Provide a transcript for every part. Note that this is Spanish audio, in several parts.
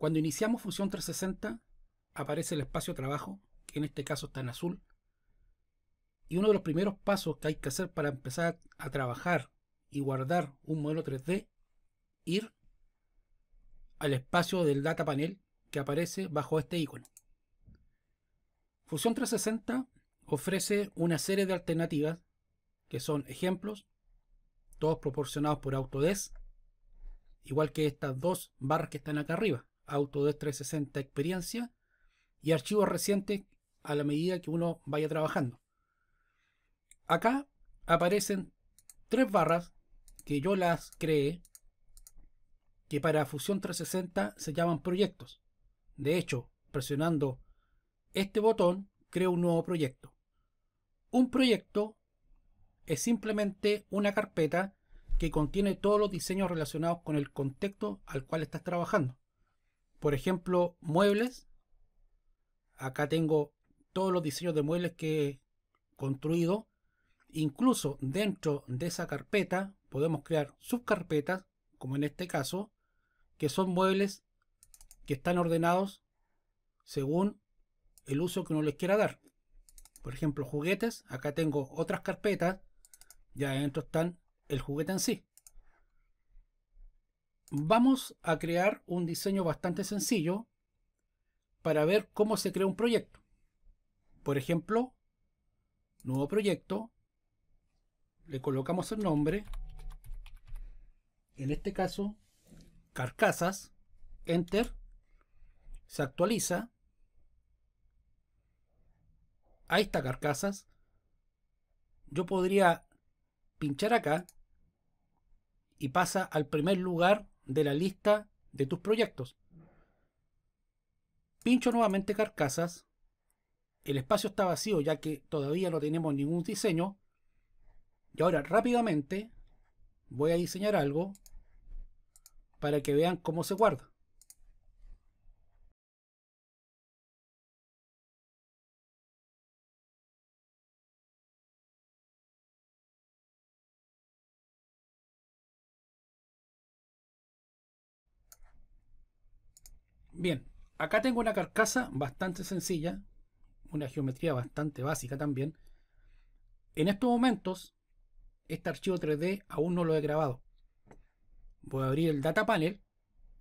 Cuando iniciamos Fusion 360, aparece el espacio trabajo, que en este caso está en azul, y uno de los primeros pasos que hay que hacer para empezar a trabajar y guardar un modelo 3D, ir al espacio del data panel que aparece bajo este icono. Fusión 360 ofrece una serie de alternativas que son ejemplos, todos proporcionados por Autodesk, igual que estas dos barras que están acá arriba. Autodesk 360 Experiencia y archivos recientes a la medida que uno vaya trabajando. Acá aparecen tres barras que yo las creé que para Fusión 360 se llaman proyectos. De hecho, presionando este botón creo un nuevo proyecto. Un proyecto es simplemente una carpeta que contiene todos los diseños relacionados con el contexto al cual estás trabajando. Por ejemplo, muebles. Acá tengo todos los diseños de muebles que he construido. Incluso dentro de esa carpeta podemos crear subcarpetas, como en este caso, que son muebles que están ordenados según el uso que uno les quiera dar. Por ejemplo, juguetes. Acá tengo otras carpetas. Ya dentro están el juguete en sí. Vamos a crear un diseño bastante sencillo para ver cómo se crea un proyecto. Por ejemplo, nuevo proyecto, le colocamos el nombre, en este caso, carcasas, enter, se actualiza, ahí está carcasas, yo podría pinchar acá y pasa al primer lugar de la lista de tus proyectos. Pincho nuevamente carcasas. El espacio está vacío ya que todavía no tenemos ningún diseño. Y ahora rápidamente voy a diseñar algo para que vean cómo se guarda. Bien, acá tengo una carcasa bastante sencilla, una geometría bastante básica también. En estos momentos, este archivo 3D aún no lo he grabado. Voy a abrir el Data Panel.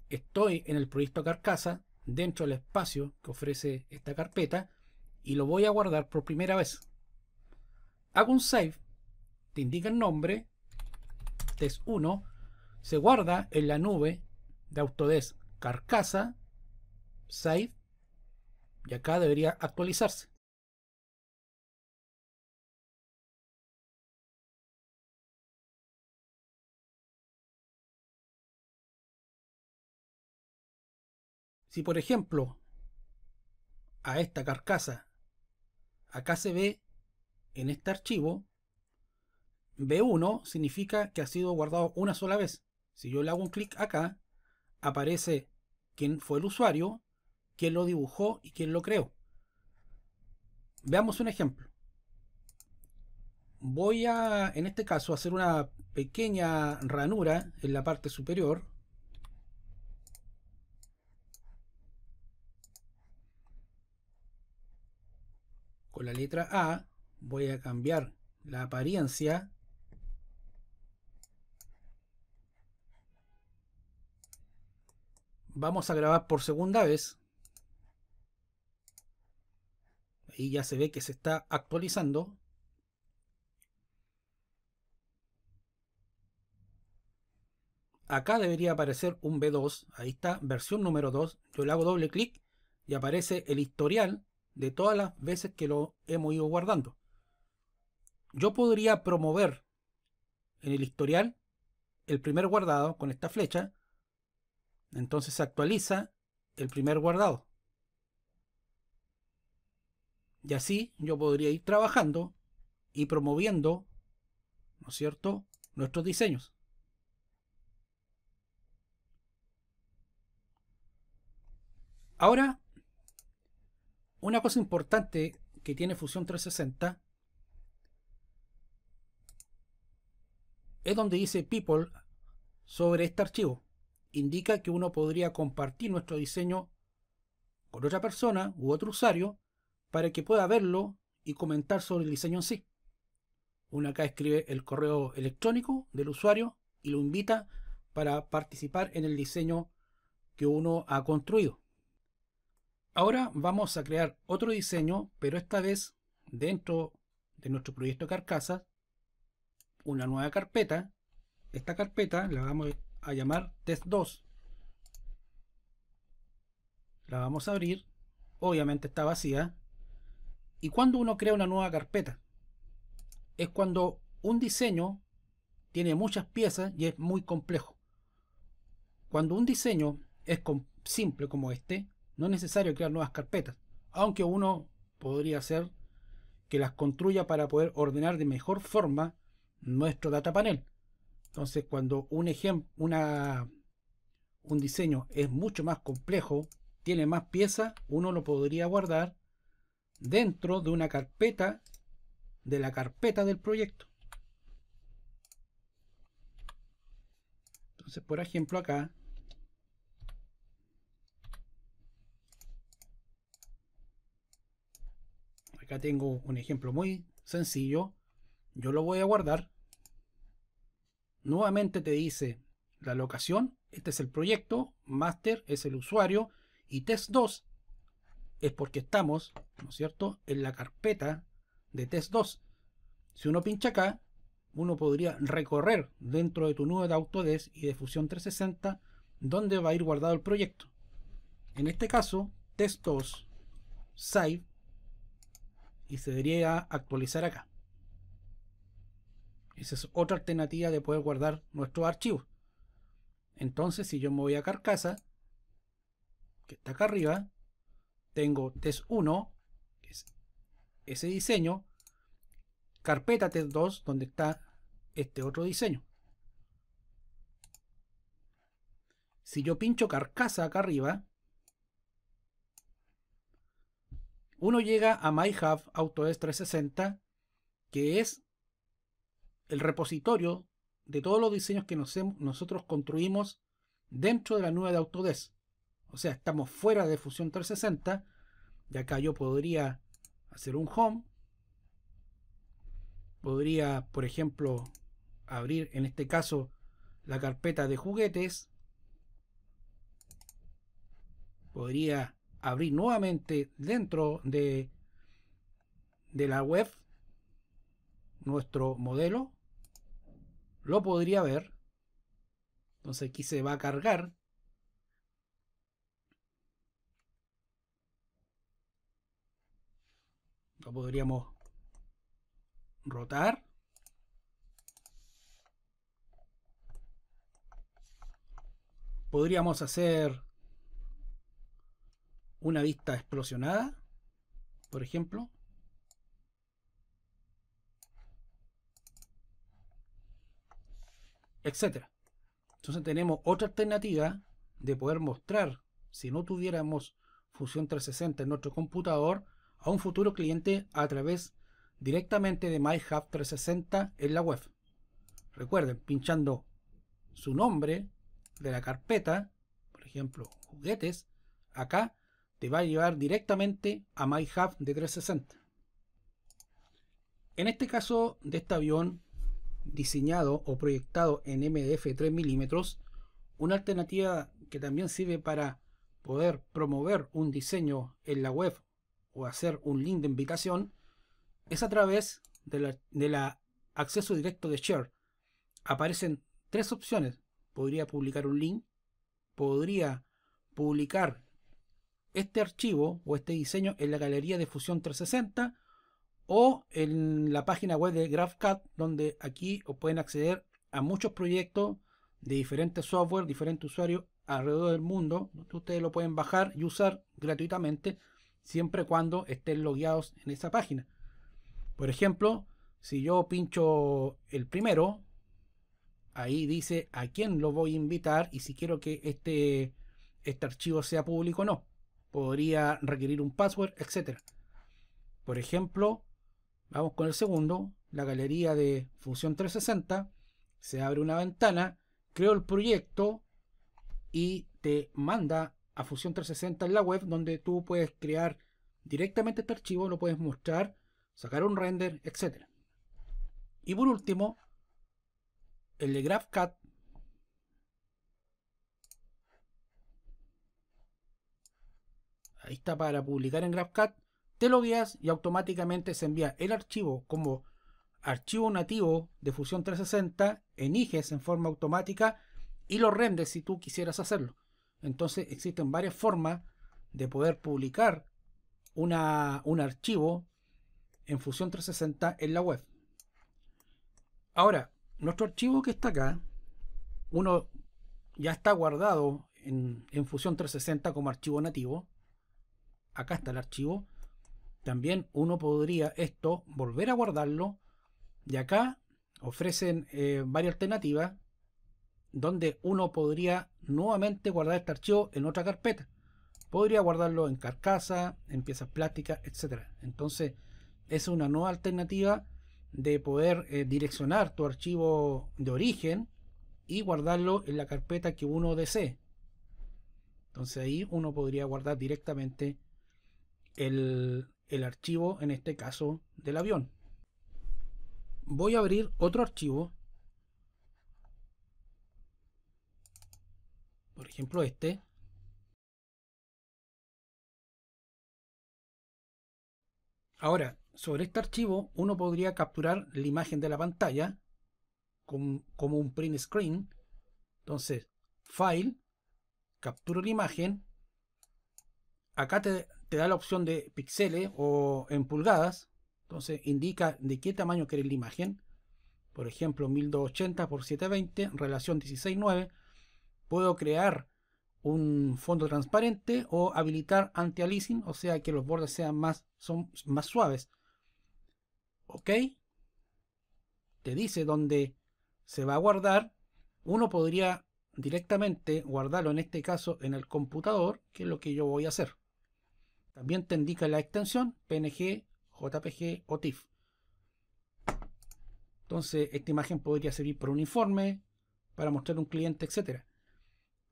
Estoy en el proyecto carcasa, dentro del espacio que ofrece esta carpeta, y lo voy a guardar por primera vez. Hago un save, te indica el nombre, test1, se guarda en la nube de Autodesk carcasa save y acá debería actualizarse. Si por ejemplo a esta carcasa acá se ve en este archivo B1 significa que ha sido guardado una sola vez. Si yo le hago un clic acá, aparece quién fue el usuario quién lo dibujó y quién lo creó. Veamos un ejemplo. Voy a, en este caso, hacer una pequeña ranura en la parte superior. Con la letra A voy a cambiar la apariencia vamos a grabar por segunda vez Y ya se ve que se está actualizando. Acá debería aparecer un B2. Ahí está, versión número 2. Yo le hago doble clic y aparece el historial de todas las veces que lo hemos ido guardando. Yo podría promover en el historial el primer guardado con esta flecha. Entonces se actualiza el primer guardado. Y así yo podría ir trabajando y promoviendo, ¿no es cierto?, nuestros diseños. Ahora, una cosa importante que tiene Fusión 360 es donde dice People sobre este archivo. Indica que uno podría compartir nuestro diseño con otra persona u otro usuario para que pueda verlo y comentar sobre el diseño en sí. Uno acá escribe el correo electrónico del usuario y lo invita para participar en el diseño que uno ha construido. Ahora vamos a crear otro diseño, pero esta vez dentro de nuestro proyecto carcasas una nueva carpeta. Esta carpeta la vamos a llamar test2. La vamos a abrir. Obviamente está vacía, ¿Y cuando uno crea una nueva carpeta? Es cuando un diseño tiene muchas piezas y es muy complejo. Cuando un diseño es simple como este, no es necesario crear nuevas carpetas, aunque uno podría hacer que las construya para poder ordenar de mejor forma nuestro data panel. Entonces, cuando un ejemplo, un diseño es mucho más complejo, tiene más piezas, uno lo podría guardar dentro de una carpeta de la carpeta del proyecto. Entonces, por ejemplo, acá acá tengo un ejemplo muy sencillo. Yo lo voy a guardar. Nuevamente te dice la locación. Este es el proyecto. Master es el usuario. Y test2 es porque estamos, ¿no es cierto?, en la carpeta de test 2. Si uno pincha acá, uno podría recorrer dentro de tu nube de Autodesk y de Fusión 360 dónde va a ir guardado el proyecto. En este caso, test 2, save, y se a actualizar acá. Esa es otra alternativa de poder guardar nuestro archivo Entonces, si yo me voy a carcasa, que está acá arriba, tengo test 1, que es ese diseño, carpeta test 2, donde está este otro diseño. Si yo pincho carcasa acá arriba, uno llega a MyHub Autodesk 360, que es el repositorio de todos los diseños que nosotros construimos dentro de la nube de Autodesk. O sea, estamos fuera de Fusión 360. De acá yo podría hacer un home. Podría, por ejemplo, abrir en este caso la carpeta de juguetes. Podría abrir nuevamente dentro de, de la web nuestro modelo. Lo podría ver. Entonces aquí se va a cargar podríamos rotar. Podríamos hacer una vista explosionada, por ejemplo. Etcétera. Entonces tenemos otra alternativa de poder mostrar, si no tuviéramos Fusión 360 en nuestro computador, a un futuro cliente a través directamente de MyHub 360 en la web. Recuerden, pinchando su nombre de la carpeta, por ejemplo, juguetes, acá te va a llevar directamente a MyHub de 360. En este caso de este avión diseñado o proyectado en MDF 3 milímetros, una alternativa que también sirve para poder promover un diseño en la web o hacer un link de invitación es a través de la acceso directo de Share. Aparecen tres opciones. Podría publicar un link, podría publicar este archivo o este diseño en la galería de Fusión 360 o en la página web de GraphCAD, donde aquí pueden acceder a muchos proyectos de diferentes software, diferentes usuarios alrededor del mundo. Ustedes lo pueden bajar y usar gratuitamente siempre cuando estén logueados en esa página. Por ejemplo, si yo pincho el primero, ahí dice a quién lo voy a invitar y si quiero que este, este archivo sea público o no. Podría requerir un password, etc. Por ejemplo, vamos con el segundo, la galería de Función 360, se abre una ventana, creo el proyecto y te manda a Fusión 360 en la web, donde tú puedes crear directamente este archivo, lo puedes mostrar, sacar un render, etc. Y por último, el de GraphCat. Ahí está para publicar en GraphCat. Te lo guías y automáticamente se envía el archivo como archivo nativo de Fusión 360 en IGES en forma automática y lo rendes si tú quisieras hacerlo. Entonces existen varias formas de poder publicar un archivo en Fusión 360 en la web. Ahora, nuestro archivo que está acá, uno ya está guardado en, en Fusión 360 como archivo nativo. Acá está el archivo. También uno podría esto volver a guardarlo. Y acá ofrecen eh, varias alternativas donde uno podría nuevamente guardar este archivo en otra carpeta. Podría guardarlo en carcasa, en piezas plásticas, etc. Entonces es una nueva alternativa de poder eh, direccionar tu archivo de origen y guardarlo en la carpeta que uno desee. Entonces ahí uno podría guardar directamente el archivo, en este caso del avión. Voy a abrir otro archivo Por ejemplo, este. Ahora, sobre este archivo uno podría capturar la imagen de la pantalla como, un print screen. Entonces, File, capturo la imagen. Acá te, da la opción de píxeles o en pulgadas. Entonces indica de qué tamaño quiere la imagen. Por ejemplo, 1280 x 720, relación 16.9. Puedo crear un fondo transparente o habilitar anti-aliasing, o sea que los bordes sean más, más suaves. ¿Ok? Te dice dónde se va a guardar. Uno podría directamente guardarlo en este caso en el computador, que es lo que yo voy a hacer. También te indica la extensión PNG, JPG o TIFF. Entonces, esta imagen podría servir para un informe, para mostrar un cliente, etcétera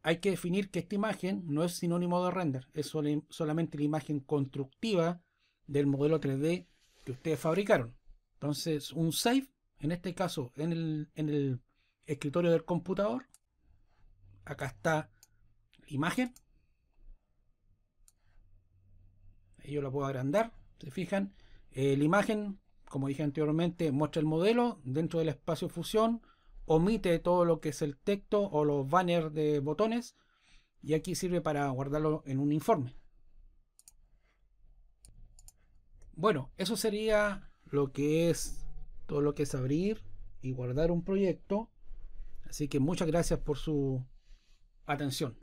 hay que definir que esta imagen no es sinónimo de render, es solamente la imagen constructiva del modelo 3D que ustedes fabricaron. Entonces, un save, en este caso, en el, escritorio del computador, acá está la imagen. yo la puedo agrandar, se fijan. Eh, la imagen, como dije anteriormente, muestra el modelo dentro del espacio fusión omite todo lo que es el texto o los banners de botones y aquí sirve para guardarlo en un informe. Bueno, eso sería lo que es todo lo que es abrir y guardar un proyecto. Así que muchas gracias por su atención.